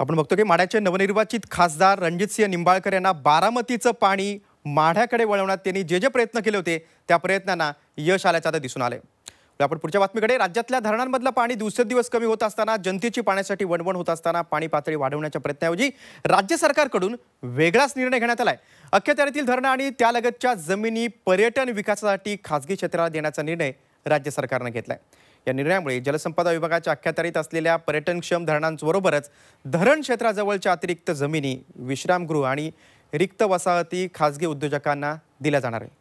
आपण बघतो की माढ्याचे नवनिर्वाचित खासदार रणजितसिंह निंबाळकर यांना बारामतीचं पाणी माढ्याकडे वळवण्यात त्यांनी जे जे प्रयत्न केले होते त्या प्रयत्नांना यश आल्याचं आता दिसून आहे आपण पुढच्या बातमीकडे राज्यातल्या धरणांमधलं पाणी दिवसेंदिवस दिवस कमी होत असताना जनतेची पाण्यासाठी वणवण होत असताना पाणी पातळी वाढवण्याच्या प्रयत्नाऐवजी राज्य सरकारकडून वेगळाच निर्णय घेण्यात आलाय अख्यातारीतील धरणं आणि त्यालगतच्या जमिनी पर्यटन विकासासाठी खासगी क्षेत्राला देण्याचा निर्णय राज्य सरकारनं घेतलाय या निर्णयामुळे जलसंपदा विभागाच्या अख्यातारीत असलेल्या पर्यटनक्षम धरणांबरोबरच धरण क्षेत्राजवळच्या अतिरिक्त जमिनी विश्रामगृह आणि रिक्त वसाहती खाजगी उद्योजकांना दिल्या जाणार आहे